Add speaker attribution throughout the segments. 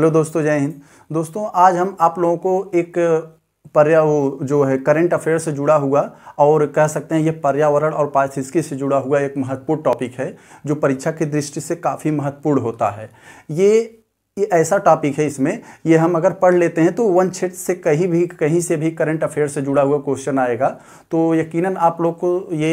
Speaker 1: hello दोस्तों जय हिंद दोस्तों आज हम आप लोगों को एक पर्या जो है करंट अफेयर से जुड़ा हुआ और कह सकते हैं ये पर्यावरण और पारिस्थितिकी से जुड़ा हुआ एक महत्वपूर्ण टॉपिक है जो परीक्षा की दृष्टि से काफ़ी महत्वपूर्ण होता है ये ये ऐसा टॉपिक है इसमें ये हम अगर पढ़ लेते हैं तो वन क्षेत्र से कहीं भी कहीं से भी करंट अफेयर से जुड़ा हुआ क्वेश्चन आएगा तो यकीनन आप लोग को ये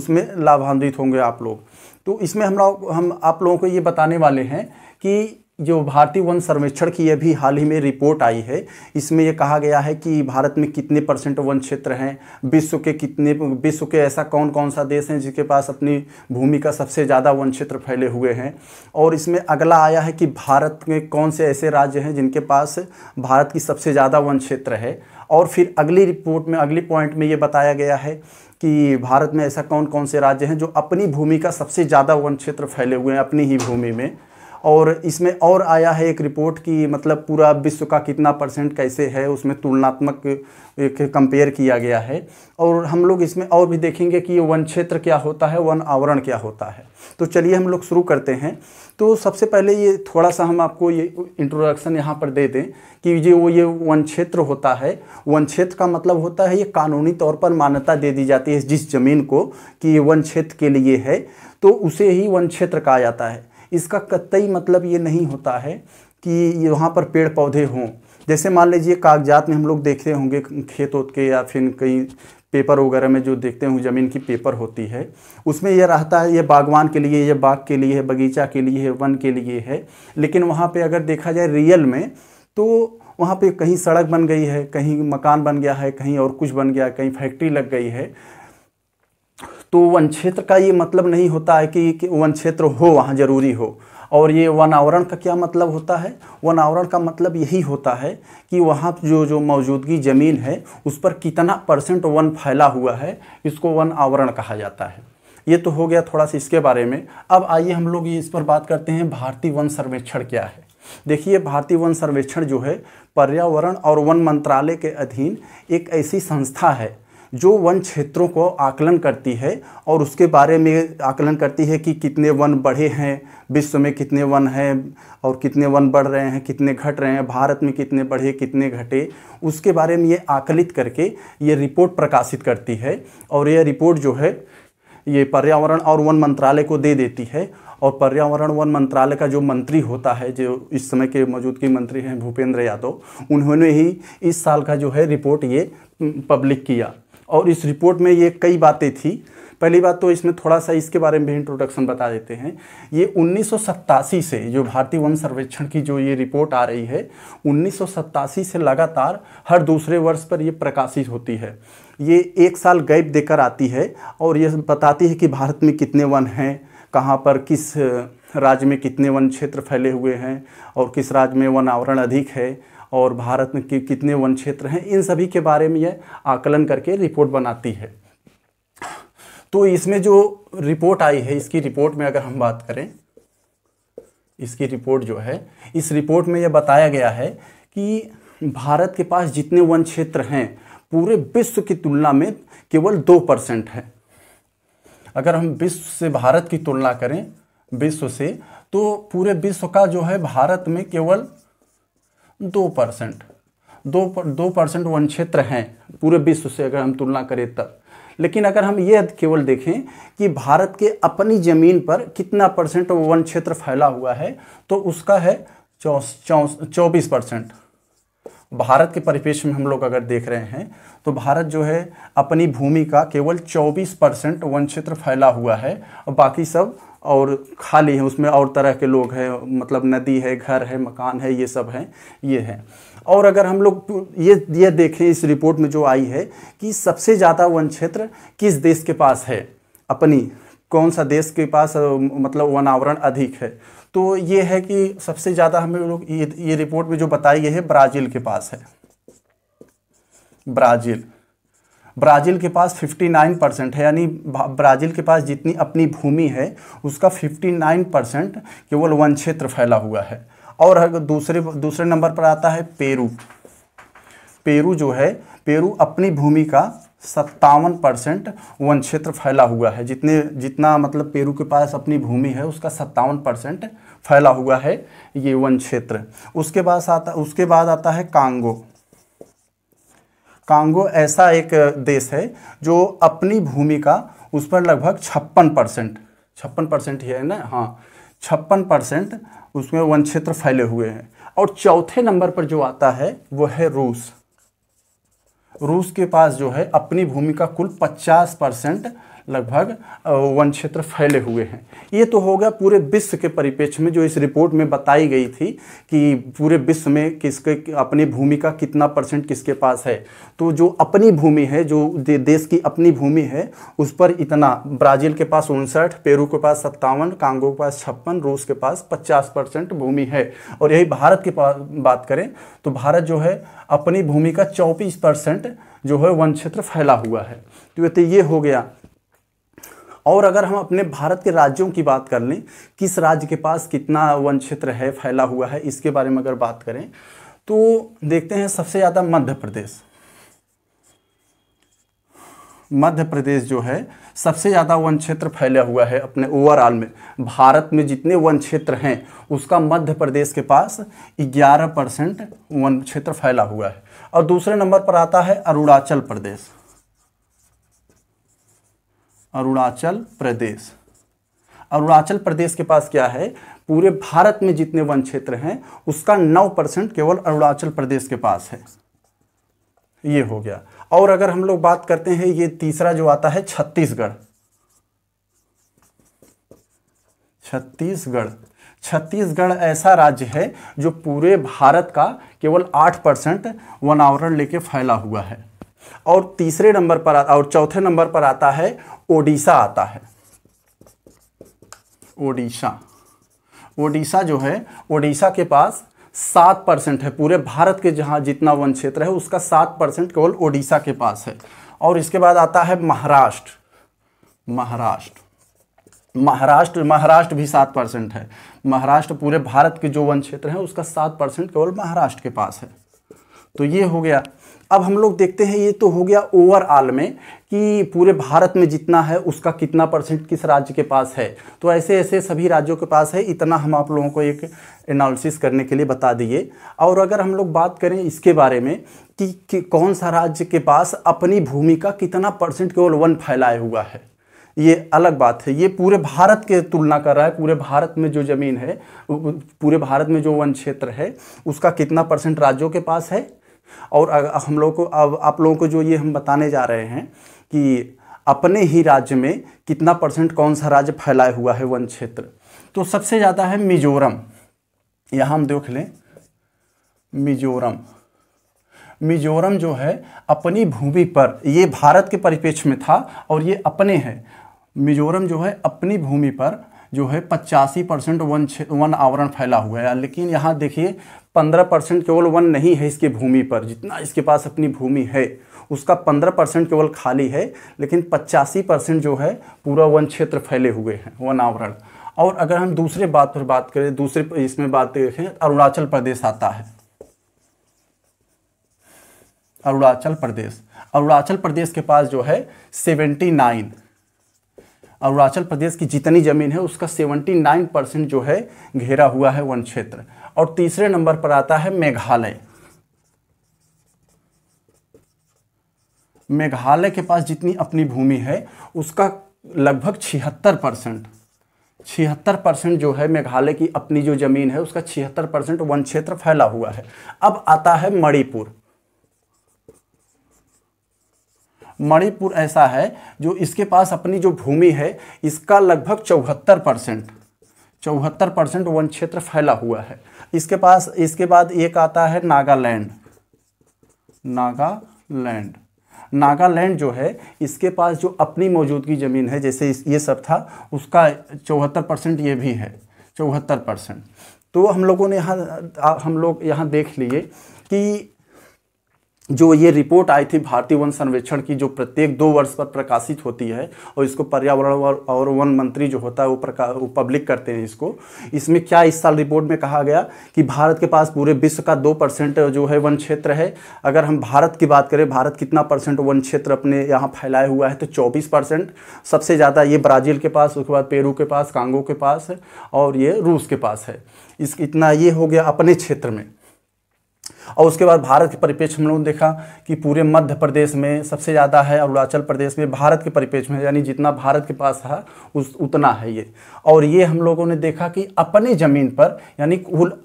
Speaker 1: उसमें लाभान्वित होंगे आप लोग तो इसमें हम लोग हम आप लोगों को ये बताने वाले हैं कि जो भारतीय वन सर्वेक्षण की अभी हाल ही में रिपोर्ट आई है इसमें यह कहा गया है कि भारत में कितने परसेंट वन क्षेत्र हैं विश्व के कितने विश्व के ऐसा कौन कौन सा देश हैं जिसके पास अपनी भूमि का सबसे ज़्यादा वन क्षेत्र फैले हुए हैं और इसमें अगला आया है कि भारत में कौन से ऐसे राज्य हैं जिनके पास भारत की सबसे ज़्यादा वन क्षेत्र है और फिर अगली रिपोर्ट में अगली पॉइंट में ये बताया गया है कि भारत में ऐसा कौन कौन से राज्य हैं जो अपनी भूमि का सबसे ज़्यादा वन क्षेत्र फैले हुए हैं अपनी ही भूमि में और इसमें और आया है एक रिपोर्ट कि मतलब पूरा विश्व का कितना परसेंट कैसे है उसमें तुलनात्मक एक कंपेयर किया गया है और हम लोग इसमें और भी देखेंगे कि वन क्षेत्र क्या होता है वन आवरण क्या होता है तो चलिए हम लोग शुरू करते हैं तो सबसे पहले ये थोड़ा सा हम आपको ये इंट्रोडक्शन यहाँ पर दे दें कि ये वो ये वन क्षेत्र होता है वन क्षेत्र का मतलब होता है ये कानूनी तौर पर मान्यता दे दी जाती है जिस ज़मीन को कि ये वन क्षेत्र के लिए है तो उसे ही वन क्षेत्र कहा जाता है इसका कतई मतलब ये नहीं होता है कि वहाँ पर पेड़ पौधे हों जैसे मान लीजिए कागजात में हम लोग देखते होंगे खेत ओत के या फिर कहीं पेपर वगैरह में जो देखते हूँ ज़मीन की पेपर होती है उसमें यह रहता है ये बागवान के लिए यह बाग के लिए है बगीचा के लिए है वन के लिए है लेकिन वहाँ पे अगर देखा जाए रियल में तो वहाँ पे कहीं सड़क बन गई है कहीं मकान बन गया है कहीं और कुछ बन गया है कहीं फैक्ट्री लग गई है तो वन क्षेत्र का ये मतलब नहीं होता है कि, कि वन क्षेत्र हो वहाँ ज़रूरी हो और ये वन आवरण का क्या मतलब होता है वन आवरण का मतलब यही होता है कि वहाँ जो जो मौजूदगी ज़मीन है उस पर कितना परसेंट वन फैला हुआ है इसको वन आवरण कहा जाता है ये तो हो गया थोड़ा सा इसके बारे में अब आइए हम लोग इस पर बात करते हैं भारतीय वन सर्वेक्षण क्या है देखिए भारतीय वन सर्वेक्षण जो है पर्यावरण और वन मंत्रालय के अधीन एक ऐसी संस्था है जो वन क्षेत्रों को आकलन करती है और उसके बारे में आकलन करती है कि कितने वन बढ़े हैं विश्व में कितने वन हैं और कितने वन बढ़ रहे हैं कितने घट रहे हैं भारत में कितने बढ़े कितने घटे उसके बारे में ये आकलित करके ये रिपोर्ट प्रकाशित करती है और यह रिपोर्ट जो है ये पर्यावरण और वन मंत्रालय को दे देती है और पर्यावरण वन मंत्रालय का जो मंत्री होता है जो इस समय के मौजूदगी मंत्री हैं भूपेंद्र यादव उन्होंने ही इस साल का जो है रिपोर्ट ये पब्लिक किया और इस रिपोर्ट में ये कई बातें थी पहली बात तो इसमें थोड़ा सा इसके बारे में भी इंट्रोडक्शन बता देते हैं ये उन्नीस से जो भारतीय वन सर्वेक्षण की जो ये रिपोर्ट आ रही है उन्नीस से लगातार हर दूसरे वर्ष पर ये प्रकाशित होती है ये एक साल गैप देकर आती है और ये बताती है कि भारत में कितने वन हैं कहाँ पर किस राज्य में कितने वन क्षेत्र फैले हुए हैं और किस राज्य में वन आवरण अधिक है और भारत में कि, कितने वन क्षेत्र हैं इन सभी के बारे में यह आकलन करके रिपोर्ट बनाती है तो इसमें जो रिपोर्ट आई है इसकी रिपोर्ट में अगर हम बात करें इसकी रिपोर्ट जो है इस रिपोर्ट में यह बताया गया है कि भारत के पास जितने वन क्षेत्र हैं पूरे विश्व की तुलना में केवल दो परसेंट है अगर हम विश्व से भारत की तुलना करें विश्व से तो पूरे विश्व का जो है भारत में केवल दो परसेंट दो पर, दो परसेंट वन क्षेत्र हैं पूरे विश्व से अगर हम तुलना करें तब लेकिन अगर हम यह केवल देखें कि भारत के अपनी ज़मीन पर कितना परसेंट वन क्षेत्र फैला हुआ है तो उसका है चौबीस परसेंट भारत के परिपेक्ष में हम लोग अगर देख रहे हैं तो भारत जो है अपनी भूमि का केवल 24 परसेंट वन क्षेत्र फैला हुआ है और बाकी सब और खाली है उसमें और तरह के लोग हैं मतलब नदी है घर है मकान है ये सब हैं ये हैं और अगर हम लोग ये ये देखें इस रिपोर्ट में जो आई है कि सबसे ज़्यादा वन क्षेत्र किस देश के पास है अपनी कौन सा देश के पास मतलब वनावरण अधिक है तो ये है कि सबसे ज़्यादा हमें लोग ये ये रिपोर्ट में जो बताई गई है ब्राज़ील के पास है ब्राज़ील ब्राज़ील के पास 59 परसेंट है यानी ब्राज़ील के पास जितनी अपनी भूमि है उसका 59 परसेंट केवल वन क्षेत्र फैला हुआ है और दूसरे दूसरे नंबर पर आता है पेरू पेरू जो है पेरू अपनी भूमि का सत्तावन परसेंट वन क्षेत्र फैला हुआ है जितने जितना मतलब पेरू के पास अपनी भूमि है उसका सत्तावन परसेंट फैला हुआ है ये वन क्षेत्र उसके बाद आता उसके बाद आता है कांगो कांगो ऐसा एक देश है जो अपनी भूमि का उस पर लगभग छप्पन परसेंट छप्पन परसेंट ही है ना हाँ छप्पन परसेंट उसमें वन क्षेत्र फैले हुए हैं और चौथे नंबर पर जो आता है वो है रूस रूस के पास जो है अपनी भूमि का कुल पचास परसेंट लगभग वन क्षेत्र फैले हुए हैं ये तो होगा पूरे विश्व के परिपेक्ष में जो इस रिपोर्ट में बताई गई थी कि पूरे विश्व में किसके अपनी भूमि का कितना परसेंट किसके पास है तो जो अपनी भूमि है जो दे, देश की अपनी भूमि है उस पर इतना ब्राज़ील के पास उनसठ पेरू के पास सत्तावन कांगो के पास छप्पन रूस के पास पचास परसेंट भूमि है और यही भारत की बात करें तो भारत जो है अपनी भूमि का चौबीस परसेंट जो है वन क्षेत्र फैला हुआ है तो ये तो हो गया और अगर हम अपने भारत के राज्यों की बात कर लें किस राज्य के पास कितना वन क्षेत्र है फैला हुआ है इसके बारे में अगर बात करें तो देखते हैं सबसे ज़्यादा मध्य प्रदेश मध्य प्रदेश जो है सबसे ज़्यादा वन क्षेत्र फैला हुआ है अपने ओवरऑल में भारत में जितने वन क्षेत्र हैं उसका मध्य प्रदेश के पास 11 परसेंट वन क्षेत्र फैला हुआ है और दूसरे नंबर पर आता है अरुणाचल प्रदेश अरुणाचल प्रदेश अरुणाचल प्रदेश के पास क्या है पूरे भारत में जितने वन क्षेत्र हैं उसका नौ परसेंट केवल अरुणाचल प्रदेश के पास है ये हो गया और अगर हम लोग बात करते हैं ये तीसरा जो आता है छत्तीसगढ़ छत्तीसगढ़ छत्तीसगढ़ ऐसा राज्य है जो पूरे भारत का केवल आठ परसेंट वनावरण लेके फैला हुआ है और तीसरे नंबर पर और चौथे नंबर पर आता है ओडिशा आता है ओडिशा ओडिशा जो है ओडिशा के पास सात परसेंट है पूरे भारत के जहां जितना वन क्षेत्र है उसका सात परसेंट केवल ओडिशा के पास है और इसके बाद आता है महाराष्ट्र महाराष्ट्र महाराष्ट्र महाराष्ट्र भी सात परसेंट है महाराष्ट्र पूरे भारत के जो वन क्षेत्र है उसका सात परसेंट केवल महाराष्ट्र के पास है तो ये हो गया अब हम लोग देखते हैं ये तो हो गया ओवरऑल में कि पूरे भारत में जितना है उसका कितना परसेंट किस राज्य के पास है तो ऐसे ऐसे सभी राज्यों के पास है इतना हम आप लोगों को एक एनालिसिस करने के लिए बता दिए और अगर हम लोग बात करें इसके बारे में कि, कि कौन सा राज्य के पास अपनी भूमि का कितना परसेंट केवल वन फैलाए हुआ है ये अलग बात है ये पूरे भारत के तुलना कर रहा है पूरे भारत में जो ज़मीन है पूरे भारत में जो वन क्षेत्र है उसका कितना परसेंट राज्यों के पास है और हम लोग को अब आप लोगों को जो ये हम बताने जा रहे हैं कि अपने ही राज्य में कितना परसेंट कौन सा राज्य फैलाया हुआ है वन क्षेत्र तो सबसे ज़्यादा है मिजोरम यहाँ हम देख लें मिजोरम मिजोरम जो है अपनी भूमि पर ये भारत के परिपेक्ष में था और ये अपने हैं मिजोरम जो है अपनी भूमि पर जो है पचासी परसेंट वन वन आवरण फैला हुआ है लेकिन यहाँ देखिए पंद्रह परसेंट केवल वन नहीं है इसकी भूमि पर जितना इसके पास अपनी भूमि है उसका पंद्रह परसेंट केवल खाली है लेकिन पचासी परसेंट जो है पूरा वन क्षेत्र फैले हुए हैं वन आवरण और अगर हम दूसरे बात पर बात करें दूसरे इसमें बात देखें अरुणाचल प्रदेश आता है अरुणाचल प्रदेश अरुणाचल प्रदेश के पास जो है सेवेंटी नाइन अरुणाचल प्रदेश की जितनी ज़मीन है उसका 79 परसेंट जो है घेरा हुआ है वन क्षेत्र और तीसरे नंबर पर आता है मेघालय मेघालय के पास जितनी अपनी भूमि है उसका लगभग छिहत्तर परसेंट छिहत्तर परसेंट जो है मेघालय की अपनी जो ज़मीन है उसका छिहत्तर परसेंट वन क्षेत्र फैला हुआ है अब आता है मणिपुर मणिपुर ऐसा है जो इसके पास अपनी जो भूमि है इसका लगभग चौहत्तर परसेंट चौहत्तर परसेंट वन क्षेत्र फैला हुआ है इसके पास इसके बाद एक आता है नागालैंड नागालैंड नागालैंड जो है इसके पास जो अपनी मौजूदगी ज़मीन है जैसे ये सब था उसका चौहत्तर परसेंट ये भी है चौहत्तर परसेंट तो हम लोगों ने यहाँ हम लोग यहाँ देख लिए कि जो ये रिपोर्ट आई थी भारतीय वन सर्वेक्षण की जो प्रत्येक दो वर्ष पर प्रकाशित होती है और इसको पर्यावरण और वन मंत्री जो होता है वो प्रका वो पब्लिक करते हैं इसको इसमें क्या इस साल रिपोर्ट में कहा गया कि भारत के पास पूरे विश्व का दो परसेंट जो है वन क्षेत्र है अगर हम भारत की बात करें भारत कितना परसेंट वन क्षेत्र अपने यहाँ फैलाया हुआ है तो चौबीस सबसे ज़्यादा ये ब्राज़ील के पास उसके बाद पेरू के पास कांगो के पास है और ये रूस के पास है इस इतना ये हो गया अपने क्षेत्र में और उसके बाद भारत के परिप्रेक्ष्य में उन्होंने देखा कि पूरे मध्य प्रदेश में सबसे ज़्यादा है अरुणाचल प्रदेश में भारत के परिप्रेक्ष्य में यानी जितना भारत के पास है उस उतना है ये और ये हम लोगों ने देखा कि अपने ज़मीन पर यानी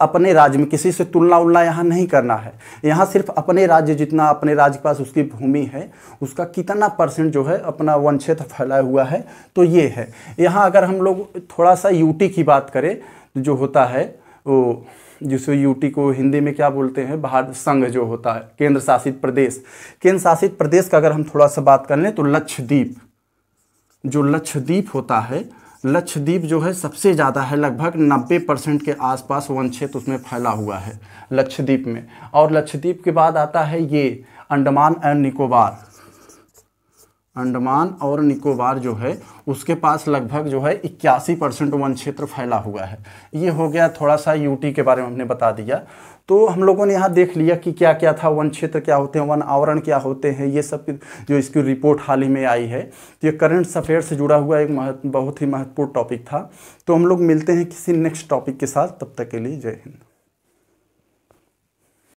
Speaker 1: अपने राज्य में किसी से तुलना उलना यहाँ नहीं करना है यहाँ सिर्फ अपने राज्य जितना अपने राज्य के पास उसकी भूमि है उसका कितना परसेंट जो है अपना वन क्षेत्र फैला हुआ है तो ये है यहाँ अगर हम लोग थोड़ा सा यूटी की बात करें जो होता है वो जिसे यूटी को हिंदी में क्या बोलते हैं भारत संघ जो होता है केंद्र शासित प्रदेश केंद्र शासित प्रदेश का अगर हम थोड़ा सा बात कर लें तो लक्षद्वीप जो लक्षद्वीप होता है लक्षद्वीप जो है सबसे ज़्यादा है लगभग 90 परसेंट के आसपास वन क्षेत्र उसमें फैला हुआ है लक्षद्वीप में और लक्षद्वीप के बाद आता है ये अंडमान एंड निकोबार अंडमान और निकोबार जो है उसके पास लगभग जो है इक्यासी परसेंट वन क्षेत्र फैला हुआ है ये हो गया थोड़ा सा यूटी के बारे में हमने बता दिया तो हम लोगों ने यहाँ देख लिया कि क्या क्या था वन क्षेत्र क्या होते हैं वन आवरण क्या होते हैं ये सब जो इसकी रिपोर्ट हाल ही में आई है तो ये करंट अफेयर से जुड़ा हुआ एक महत्व बहुत ही महत्वपूर्ण टॉपिक था तो हम लोग मिलते हैं किसी नेक्स्ट टॉपिक के साथ तब तक के लिए जय हिंद